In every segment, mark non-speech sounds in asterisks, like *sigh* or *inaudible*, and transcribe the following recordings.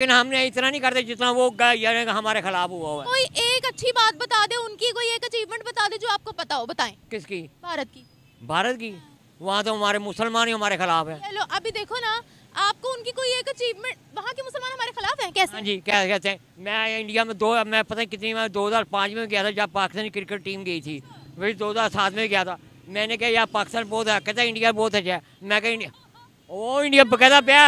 लेकिन हमने इतना नहीं करते जितना वो हमारे खिलाफ हुआ हुआ कोई एक अच्छी बात बता दे उनकी कोई एक अचीवमेंट बता दे जो आपको पता हो बताए किसकी भारत की भारत की वहाँ तो हमारे मुसलमान ही हमारे खिलाफ है चलो अभी देखो ना आपको उनकी कोई एक अचीवमेंट वहाँ के मुसलमान हमारे खिलाफ हैं कैसे हाँ जी क्या कहते हैं मैं इंडिया में दो मैं पता है कितनी मैं दो हज़ार पाँच में गया था जब पाकिस्तानी क्रिकेट टीम गई थी वही दो हज़ार सात में गया था मैंने कहा यार पाकिस्तान बहुत है कहता इंडिया बहुत अच्छा है मैं कह इंडिया वो इंडिया कहता प्या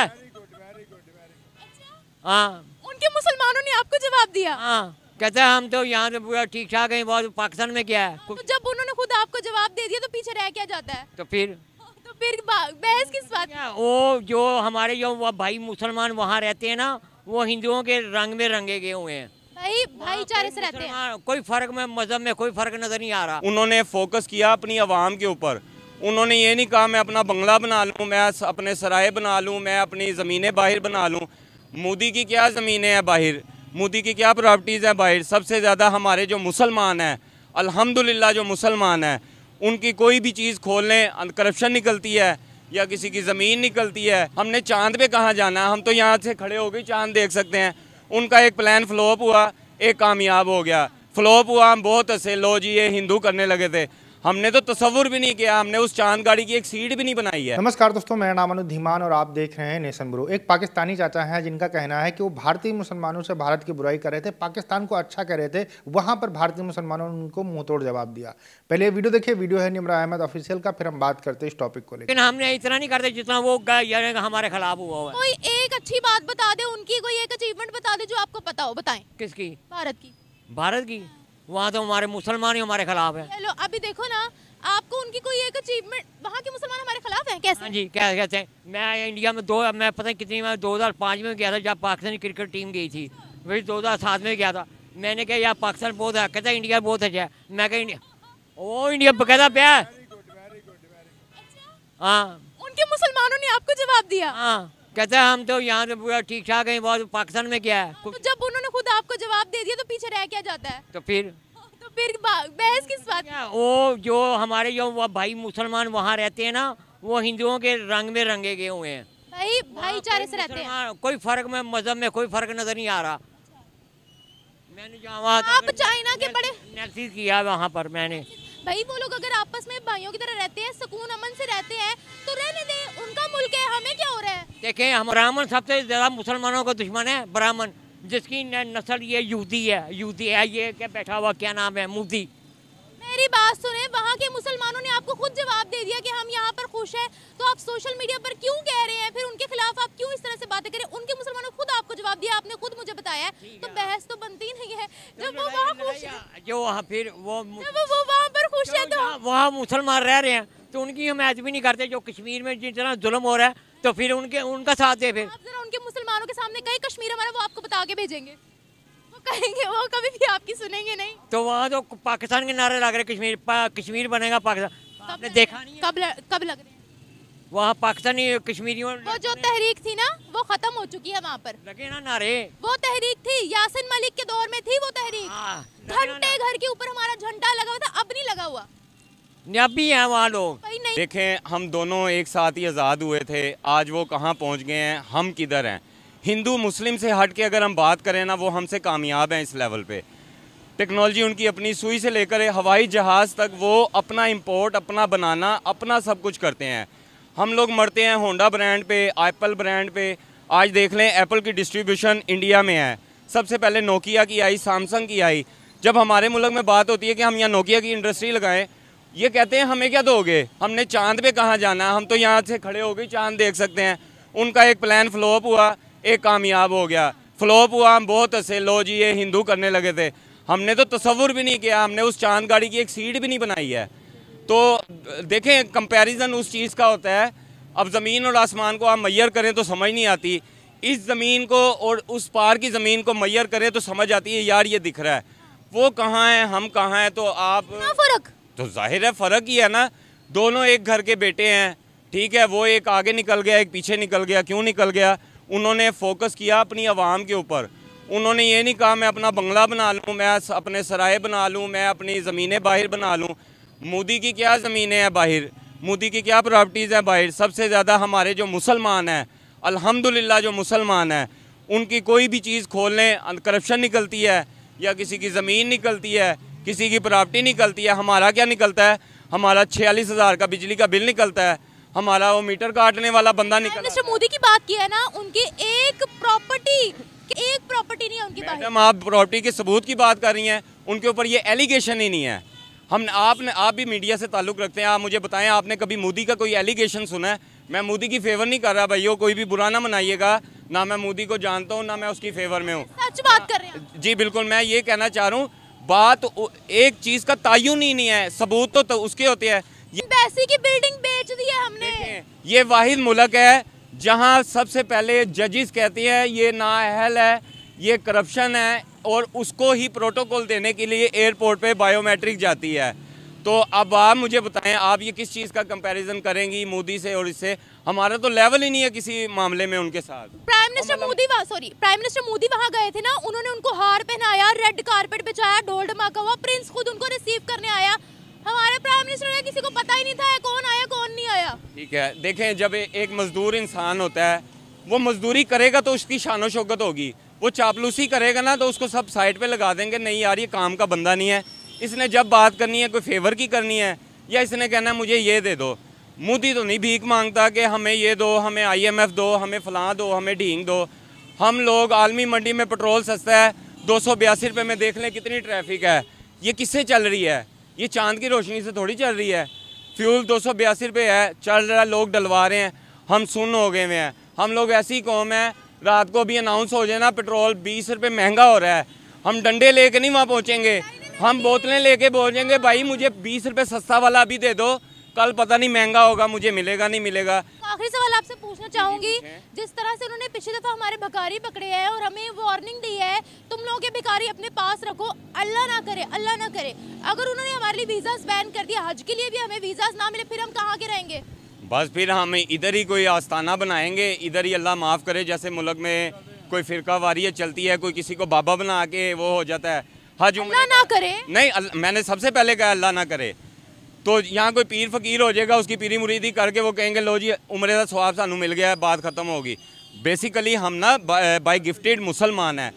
हाँ उनके मुसलमानों ने आपको जवाब दिया आ, हाँ। कहते हैं हम तो यहाँ पूरा ठीक ठाक है बहुत पाकिस्तान में क्या है तो जब उन्होंने खुद आपको जवाब दे दिया तो पीछे रह क्या जाता है तो फिर *laughs* तो फिर बहस किस बात वो जो हमारे जो भाई मुसलमान वहाँ रहते हैं ना वो हिंदुओं के रंग में रंगे गए हुए हैं भाई भाईचारे से रहते हैं कोई फर्क में मजहब में कोई फर्क नजर नहीं आ रहा उन्होंने फोकस किया अपनी आवाम के ऊपर उन्होंने ये नहीं कहा मैं अपना बंगला बना लूँ मैं अपने सराय बना लूँ मैं अपनी ज़मीनें बाहर बना लूँ मोदी की क्या ज़मीनें हैं बाहर मोदी की क्या प्रॉपर्टीज़ हैं बाहर सबसे ज़्यादा हमारे जो मुसलमान हैं अल्हम्दुलिल्लाह जो मुसलमान हैं उनकी कोई भी चीज़ खोल लें करप्शन निकलती है या किसी की ज़मीन निकलती है हमने चांद पे कहाँ जाना है हम तो यहाँ से खड़े हो गए चांद देख सकते हैं उनका एक प्लान फ्लॉप हुआ एक कामयाब हो गया फ्लॉप हुआ हम बहुत हंसे लो जी ये हिंदू करने लगे थे हमने तो तस्वुर भी नहीं किया हमने उस चांद गाड़ी की एक सीट भी नहीं बनाई है नमस्कार दोस्तों मेरा नाम अनु धीमान और आप देख रहे हैं नेशन ब्रो एक पाकिस्तानी चाचा हैं जिनका कहना है कि वो भारतीय मुसलमानों से भारत की बुराई कर रहे थे पाकिस्तान को अच्छा कह रहे थे वहाँ पर भारतीय मुसलमानों ने उनको मुंह जवाब दिया पहले वीडियो देखिए वीडियो है निमरा अहमद ऑफिसियल का फिर हम बात करते इस टॉपिक को लेकिन हमने इतना नहीं करते जितना वो हमारे खिलाफ हुआ कोई एक अच्छी बात बता दे उनकी कोई एक अचीवमेंट बता दे जो आपको पता हो बताए किसकी भारत की भारत की वहाँ तो हमारे मुसलमान ही हमारे खिलाफ है चलो अभी देखो ना आपको उनकी कोई एक अचीवमेंट वहाँ के मुसलमान हमारे खिलाफ है कैसे हाँ जी क्या कहते हैं मैं इंडिया में दो मैं पता नहीं कितनी बार दो हज़ार पाँच में गया था जब पाकिस्तानी क्रिकेट टीम गई थी वही दो हज़ार सात में गया था मैंने कहा यार पाकिस्तान बहुत है कहता इंडिया बहुत अच्छा है मैं कहा इंडिया वो इंडिया बकैदा पे अच्छा। हाँ उनके मुसलमानों ने आपको जवाब दिया हाँ कहते हैं हम तो यहाँ से तो पूरा ठीक ठाक है बहुत पाकिस्तान में क्या है हाँ, तो जब उन्होंने खुद आपको जवाब दे दिया तो पीछे रह क्या जाता है तो फिर फिर बहस किस बात वो जो हमारे जो भाई मुसलमान वहाँ रहते हैं ना वो हिंदुओं के रंग में रंगे गए हुए हैं भाई हाँ, भाईचारे से रहते हैं कोई फर्क में मजहब में कोई फर्क नजर नहीं आ रहा मैंने आप चाइना के बड़े किया वहाँ पर मैंने भाई वो लोग अगर आपस में भाइयों की तरह रहते हैं सुकून अमन से रहते हैं तो रहने दें उनका मुल्क है हमें क्या हो रहा है देखें हम ब्राह्मण सबसे ज्यादा मुसलमानों का दुश्मन है ब्राह्मण जिसकी नस्ल ये यूदी है यूदी है ये क्या बैठा हुआ क्या नाम है मोदी मेरी बात सुने वहाँ के मुसलमानों ने आपको खुद जवाब दे दिया कि हम यहाँ पर खुश हैं तो आप सोशल मीडिया पर क्यों कह रहे हैं फिर उनके खिलाफ आप क्यों इस तरह से बातें कर बताया है तो बहस तो बनती नहीं है जब वो वहाँ खुश जो वहाँ फिर वो जब वो वहाँ पर खुश है तो वहाँ मुसलमान रह रहे हैं तो उनकी हम ऐसे भी नहीं करते जो कश्मीर में जिस तरह जुल्म हो रहा है तो फिर उनके उनका साथ दे फिर उनके मुसलमानों के सामने कई कश्मीर हमारा वो आपको बता के भेजेंगे कहेंगे वो कभी भी आपकी सुनेंगे नहीं तो वहाँ तो पाकिस्तान के नारे लग रहे कश्मीर पा, कश्मीर बनेगा पाकिस्तान आपने देखा नहीं कब कब लग रहे हैं वहाँ पाकिस्तानी कश्मीरियों वो जो तहरीक थी ना वो खत्म हो चुकी है वहाँ पर लगे ना नारे वो तहरीक थी यासिन मलिक के दौर में थी वो तहरीक हाँ, घंटे घर के ऊपर हमारा झंडा लगा हुआ था अब नहीं लगा हुआ भी है वहाँ लोग देखें हम दोनों एक साथ ही आज़ाद हुए थे आज वो कहाँ पहुँच गए हैं हम किधर हैं हिंदू मुस्लिम से हट के अगर हम बात करें ना वो हमसे कामयाब हैं इस लेवल पे टेक्नोलॉजी उनकी अपनी सुई से लेकर हवाई जहाज़ तक वो अपना इंपोर्ट अपना बनाना अपना सब कुछ करते हैं हम लोग मरते हैं होंडा ब्रांड पे एप्पल ब्रांड पे आज देख लें एप्पल की डिस्ट्रीब्यूशन इंडिया में है सबसे पहले नोकिया की आई सैमसंग की आई जब हमारे मुल्क में बात होती है कि हम यहाँ नोकिया की इंडस्ट्री लगाएं ये कहते हैं हमें क्या दोगे हमने चांद पे कहाँ जाना हम तो यहाँ से खड़े हो गए चांद देख सकते हैं उनका एक प्लान फ्लोप हुआ एक कामयाब हो गया फ्लोप हुआ हम बहुत हंसे लो जी ये हिंदू करने लगे थे हमने तो तस्वुर भी नहीं किया हमने उस चांद गाड़ी की एक सीट भी नहीं बनाई है तो देखें कंपैरिजन उस चीज़ का होता है अब ज़मीन और आसमान को आप मैयर करें तो समझ नहीं आती इस ज़मीन को और उस पार की ज़मीन को मैयर करें तो समझ आती है यार ये दिख रहा है वो कहाँ है हम कहाँ हैं तो आप फ़र्क तो जाहिर है फ़र्क ही है ना दोनों एक घर के बेटे हैं ठीक है वो एक आगे निकल गया एक पीछे निकल गया क्यों निकल गया उन्होंने फोकस किया अपनी आवाम के ऊपर उन्होंने ये नहीं कहा मैं अपना बंगला बना लूँ मैं अपने सराय बना लूँ मैं अपनी ज़मीनें बाहर बना लूँ मोदी की क्या ज़मीनें हैं बाहर मोदी की क्या प्रॉपर्टीज़ हैं बाहर सबसे ज़्यादा हमारे जो मुसलमान हैं अल्हम्दुलिल्लाह जो मुसलमान हैं उनकी कोई भी चीज़ खोल लें करप्शन निकलती है या किसी की ज़मीन निकलती है किसी की प्रॉपर्टी निकलती है हमारा क्या निकलता है हमारा छियालीस हज़ार का बिजली का बिल निकलता है हमारा वो मीटर काटने वाला बंदा निकल मिस्टर मोदी की बात की है ना उनकी एक प्रॉपर्टी एक प्रॉपर्टी नहीं है उनकी आप प्रॉपर्टी के सबूत की बात कर रही हैं उनके ऊपर ये एलिगेशन ही नहीं है हम आपने आप भी मीडिया से ताल्लुक़ रखते हैं आप मुझे बताएं आपने कभी मोदी का कोई एलिगेशन सुना है मैं मोदी की फेवर नहीं कर रहा भाइयों कोई भी बुरा ना मनाइएगा ना मैं मोदी को जानता हूँ ना मैं उसकी फेवर में हूँ बात कर रही जी बिल्कुल मैं ये कहना चाह रहा हूँ बात एक चीज़ का तायुन ही नहीं है सबूत तो, तो उसके होते हैं ये की बिल्डिंग बेच दी है हमने ये वाहिद मुलक है जहाँ सबसे पहले जजिस कहती है ये नाअहल है ये करप्शन है और उसको ही प्रोटोकॉल देने के लिए एयरपोर्ट पे बायोमेट्रिक जाती है तो अब आप मुझे बताएं आप ये किस चीज़ का कंपैरिजन करेंगी मोदी से और इससे हमारा तो लेवल ही नहीं है किसी मामले में उनके साथ प्राइम मिनिस्टर मतलब मोदी वहाँ सॉरी प्राइम मिनिस्टर मोदी वहाँ गए थे ना उन्होंने उनको हार पहनाया रेड कारपेट बिछाया ढोल ढमाका हुआ प्रिंस खुद उनको रिसीव करने आया हमारे प्राइम मिनिस्टर ने किसी को पता ही नहीं था कौन आया कौन नहीं आया ठीक है देखें जब एक मजदूर इंसान होता है वो मजदूरी करेगा तो उसकी शानो शौकत होगी वो चापलूसी करेगा ना तो उसको सब साइड पे लगा देंगे नहीं यार ये काम का बंदा नहीं है इसने जब बात करनी है कोई फेवर की करनी है या इसने कहना है मुझे ये दे दो मोदी तो नहीं भीख मांगता कि हमें ये दो हमें आईएमएफ दो हमें फलां दो हमें ढींग दो हम लोग आलमी मंडी में पेट्रोल सस्ता है दो सौ बयासी रुपये में देख लें कितनी ट्रैफिक है ये किससे चल रही है ये चांद की रोशनी से थोड़ी चल रही है फ्यूल दो सौ बयासी रुपये है चल रहा है लोग डलवा रहे हैं हम सुन हो गए हुए हैं हम लोग ऐसी कौम है रात को अभी अनाउंस हो जाए ना पेट्रोल बीस रुपये महंगा हो रहा है हम डंडे लेके नहीं वहाँ पहुँचेंगे हम बोतलें लेके पहुँचेंगे भाई मुझे बीस रुपये सस्ता वाला अभी दे दो कल पता नहीं महंगा होगा मुझे मिलेगा नहीं मिलेगा तो आखिरी सवाल आपसे पूछना चाहूंगी जिस तरह से उन्होंने पिछली दफा हमारे भिकारी पकड़े हैं और हमें वार्निंग दी है तुम लोगों के भिकारी अपने पास रखो अल्लाह ना करे अल्लाह ना करे अगर उन्होंने हमारे लिए वीजा बैन कर दिया हज के लिए भी हमें वीजा ना मिले फिर हम कहाँ के रहेंगे बस फिर हम इधर ही कोई आस्थाना बनाएंगे इधर ही अल्लाह माफ़ करे जैसे मुल्क में कोई फ़िरका वारियत चलती है कोई किसी को बाबा बना के वो हो जाता है हज उम्र ना करे नहीं अल, मैंने सबसे पहले कहा अल्लाह ना करे तो यहाँ कोई पीर फ़कीर हो जाएगा उसकी पीरी मुरीदी करके वो कहेंगे लो जी उम्र का स्वाब सानू मिल गया है बात ख़त्म होगी बेसिकली हम ना बाई गिफ्टेड मुसलमान हैं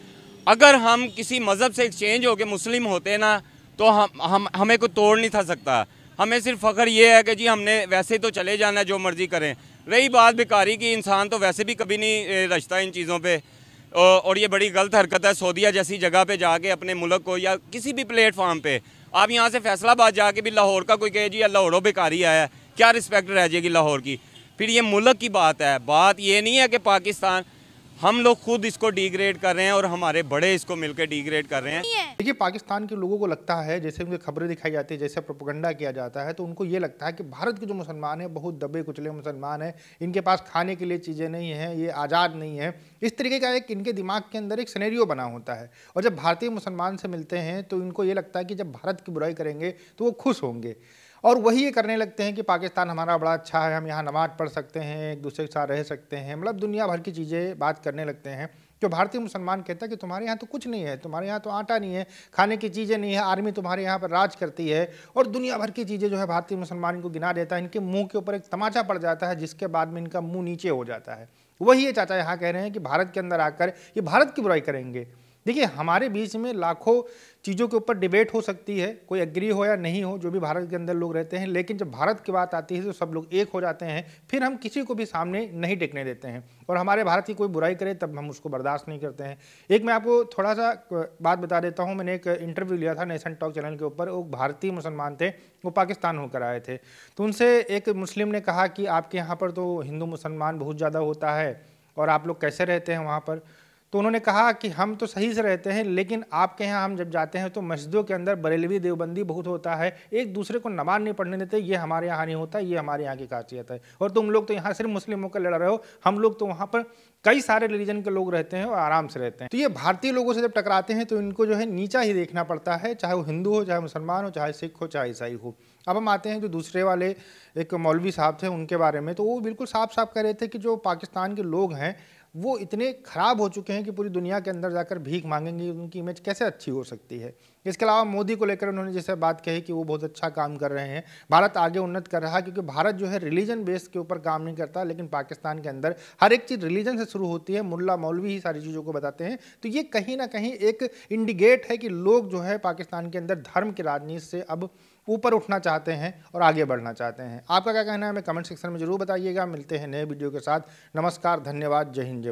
अगर हम किसी मज़हब से एक्सचेंज होकर मुस्लिम होते ना तो हम हम हमें को तोड़ नहीं था सकता हमें सिर्फ फ़ख्र ये है कि जी हमने वैसे तो चले जाना है जो मर्ज़ी करें रही बात बेकारी की इंसान तो वैसे भी कभी नहीं रचता इन चीज़ों पर और ये बड़ी गलत हरकत है सऊदिया जैसी जगह पे जाके अपने मुल्क को या किसी भी प्लेटफार्म पे आप यहाँ से फैसलाबाद जाके भी लाहौर का कोई कहे जी लाहौरों बेकारी आया है क्या रिस्पेक्ट रह जाएगी लाहौर की फिर ये मुल्क की बात है बात ये नहीं है कि पाकिस्तान हम लोग खुद इसको डिग्रेड कर रहे हैं और हमारे बड़े इसको मिलकर डिग्रेड कर रहे हैं देखिए पाकिस्तान के लोगों को लगता है जैसे उनकी खबरें दिखाई जाती है जैसे प्रोपोगंडा किया जाता है तो उनको ये लगता है कि भारत के जो मुसलमान हैं बहुत दबे कुचले मुसलमान हैं इनके पास खाने के लिए चीज़ें नहीं हैं ये आज़ाद नहीं है इस तरीके का एक इनके दिमाग के अंदर एक सनेरियो बना होता है और जब भारतीय मुसलमान से मिलते हैं तो इनको ये लगता है कि जब भारत की बुराई करेंगे तो वो खुश होंगे और वही ये करने लगते हैं कि पाकिस्तान हमारा बड़ा अच्छा है हम यहाँ नमाज़ पढ़ सकते हैं एक दूसरे के साथ रह सकते हैं मतलब दुनिया भर की चीज़ें बात करने लगते हैं जो भारतीय मुसलमान कहता है कि तुम्हारे यहाँ तो कुछ नहीं है तुम्हारे यहाँ तो आटा नहीं है खाने की चीज़ें नहीं है आर्मी तुम्हारे यहाँ पर राज करती है और दुनिया भर की चीज़ें जो है भारतीय मुसलमान इनको गिना देता है इनके मुंह के ऊपर एक तमाचा पड़ जाता है जिसके बाद में इनका मुंह नीचे हो जाता है वही ये चाचा यहाँ कह रहे हैं कि भारत के अंदर आकर ये भारत की बुराई करेंगे देखिए हमारे बीच में लाखों चीज़ों के ऊपर डिबेट हो सकती है कोई एग्री हो या नहीं हो जो भी भारत के अंदर लोग रहते हैं लेकिन जब भारत की बात आती है तो सब लोग एक हो जाते हैं फिर हम किसी को भी सामने नहीं टेकने देते हैं और हमारे भारत की कोई बुराई करे तब हम उसको बर्दाश्त नहीं करते हैं एक मैं आपको थोड़ा सा बात बता देता हूँ मैंने एक इंटरव्यू लिया था नेशन टॉक चैनल के ऊपर वो भारतीय मुसलमान थे वो पाकिस्तान होकर आए थे तो उनसे एक मुस्लिम ने कहा कि आपके यहाँ पर तो हिंदू मुसलमान बहुत ज़्यादा होता है और आप लोग कैसे रहते हैं वहाँ पर तो उन्होंने कहा कि हम तो सही से रहते हैं लेकिन आपके यहाँ हम जब जाते हैं तो मस्जिदों के अंदर बरेलवी देवबंदी बहुत होता है एक दूसरे को नमाज नहीं पढ़ने देते ये हमारे यहाँ नहीं होता ये हमारे यहाँ की खासियत है और तुम लोग तो यहाँ सिर्फ मुस्लिमों का लड़ रहे हो हम लोग तो वहाँ पर कई सारे रिलीजन के लोग रहते हैं और आराम से रहते हैं तो ये भारतीय लोगों से जब टकराते हैं तो इनको जो है नीचा ही देखना पड़ता है चाहे वो हिंदू हो चाहे मुसलमान हो चाहे सिख हो चाहे ईसाई हो अब हम आते हैं जो दूसरे वाले एक मौलवी साहब थे उनके बारे में तो वो बिल्कुल साफ साफ कह रहे थे कि जो पाकिस्तान के लोग हैं वो इतने खराब हो चुके हैं कि पूरी दुनिया के अंदर जाकर भीख मांगेंगे उनकी इमेज कैसे अच्छी हो सकती है इसके अलावा मोदी को लेकर उन्होंने जैसे बात कही कि वो बहुत अच्छा काम कर रहे हैं भारत आगे उन्नत कर रहा है क्योंकि भारत जो है रिलीजन बेस के ऊपर काम नहीं करता लेकिन पाकिस्तान के अंदर हर एक चीज़ रिलीजन से शुरू होती है मुला मौलवी ही सारी चीज़ों को बताते हैं तो ये कहीं ना कहीं एक इंडिकेट है कि लोग जो है पाकिस्तान के अंदर धर्म की राजनीति से अब ऊपर उठना चाहते हैं और आगे बढ़ना चाहते हैं आपका क्या कहना है हमें कमेंट सेक्शन में ज़रूर बताइएगा मिलते हैं नए वीडियो के साथ नमस्कार धन्यवाद जय हिंद जय